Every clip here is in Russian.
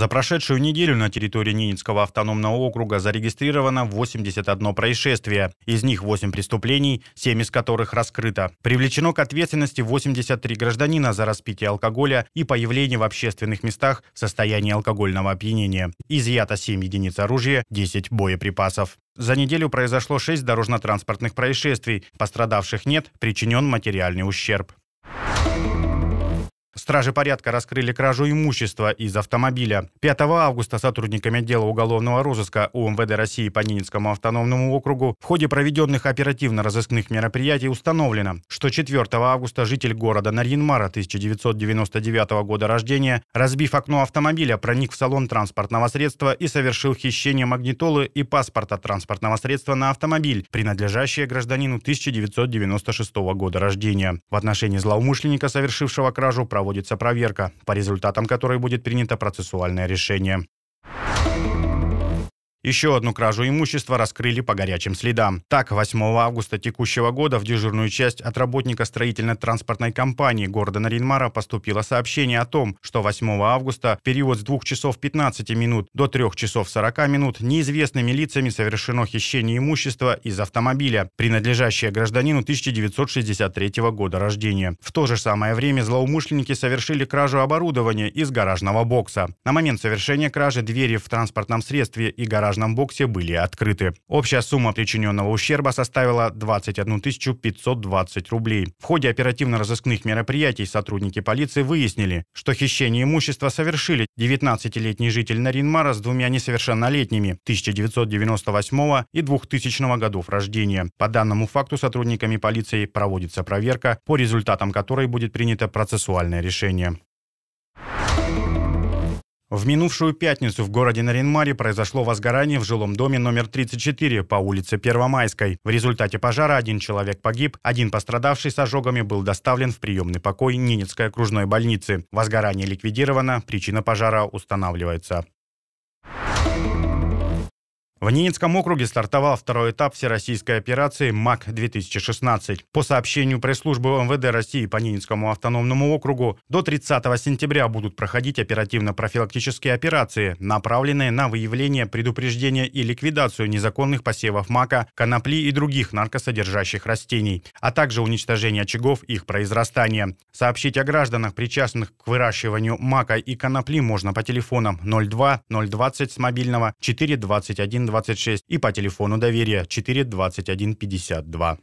За прошедшую неделю на территории Ненецкого автономного округа зарегистрировано 81 происшествие. Из них 8 преступлений, 7 из которых раскрыто. Привлечено к ответственности 83 гражданина за распитие алкоголя и появление в общественных местах в состоянии алкогольного опьянения. Изъято 7 единиц оружия, 10 боеприпасов. За неделю произошло 6 дорожно-транспортных происшествий. Пострадавших нет, причинен материальный ущерб. Стражи порядка раскрыли кражу имущества из автомобиля. 5 августа сотрудниками отдела уголовного розыска УМВД России по Нинскому автономному округу в ходе проведенных оперативно-розыскных мероприятий установлено, что 4 августа житель города Нарьинмара 1999 года рождения, разбив окно автомобиля, проник в салон транспортного средства и совершил хищение магнитолы и паспорта транспортного средства на автомобиль, принадлежащее гражданину 1996 года рождения. В отношении злоумышленника, совершившего кражу, проводится проверка, по результатам которой будет принято процессуальное решение. Еще одну кражу имущества раскрыли по горячим следам. Так, 8 августа текущего года в дежурную часть от работника строительно-транспортной компании города Наринмара поступило сообщение о том, что 8 августа в период с 2 часов 15 минут до 3 часов 40 минут неизвестными лицами совершено хищение имущества из автомобиля, принадлежащее гражданину 1963 года рождения. В то же самое время злоумышленники совершили кражу оборудования из гаражного бокса. На момент совершения кражи двери в транспортном средстве и гараж гаражном боксе были открыты. Общая сумма причиненного ущерба составила 21 520 рублей. В ходе оперативно-розыскных мероприятий сотрудники полиции выяснили, что хищение имущества совершили 19-летний житель Наринмара с двумя несовершеннолетними 1998 и 2000 годов рождения. По данному факту сотрудниками полиции проводится проверка, по результатам которой будет принято процессуальное решение. В минувшую пятницу в городе Наринмаре произошло возгорание в жилом доме номер 34 по улице Первомайской. В результате пожара один человек погиб, один пострадавший с ожогами был доставлен в приемный покой Ненецкой окружной больницы. Возгорание ликвидировано, причина пожара устанавливается. В Ненецком округе стартовал второй этап всероссийской операции МАК-2016. По сообщению пресс-службы МВД России по Ненецкому автономному округу, до 30 сентября будут проходить оперативно-профилактические операции, направленные на выявление, предупреждение и ликвидацию незаконных посевов мака, конопли и других наркосодержащих растений, а также уничтожение очагов их произрастания. Сообщить о гражданах, причастных к выращиванию мака и конопли можно по телефонам 02 020 с мобильного 421 26 и по телефону доверия 42152.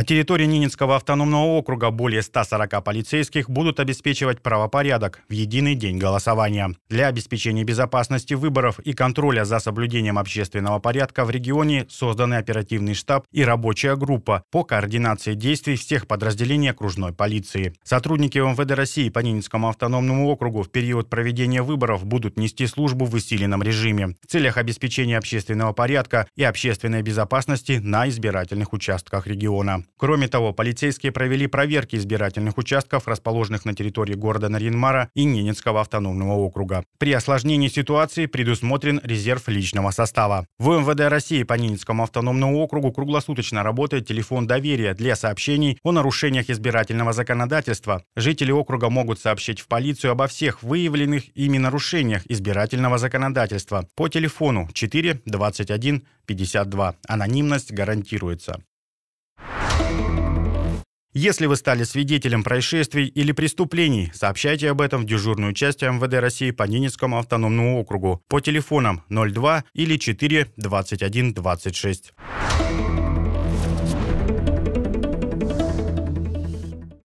На территории Нининского автономного округа более 140 полицейских будут обеспечивать правопорядок в единый день голосования. Для обеспечения безопасности выборов и контроля за соблюдением общественного порядка в регионе созданы оперативный штаб и рабочая группа по координации действий всех подразделений окружной полиции. Сотрудники МВД России по Нининскому автономному округу в период проведения выборов будут нести службу в усиленном режиме в целях обеспечения общественного порядка и общественной безопасности на избирательных участках региона. Кроме того, полицейские провели проверки избирательных участков, расположенных на территории города Наринмара и Ненецкого автономного округа. При осложнении ситуации предусмотрен резерв личного состава. В МВД России по Ненецкому автономному округу круглосуточно работает телефон доверия для сообщений о нарушениях избирательного законодательства. Жители округа могут сообщить в полицию обо всех выявленных ими нарушениях избирательного законодательства по телефону 4 21 52. Анонимность гарантируется. Если вы стали свидетелем происшествий или преступлений, сообщайте об этом в дежурную часть МВД России по Ненецкому автономному округу по телефонам 02 или 4 21 26.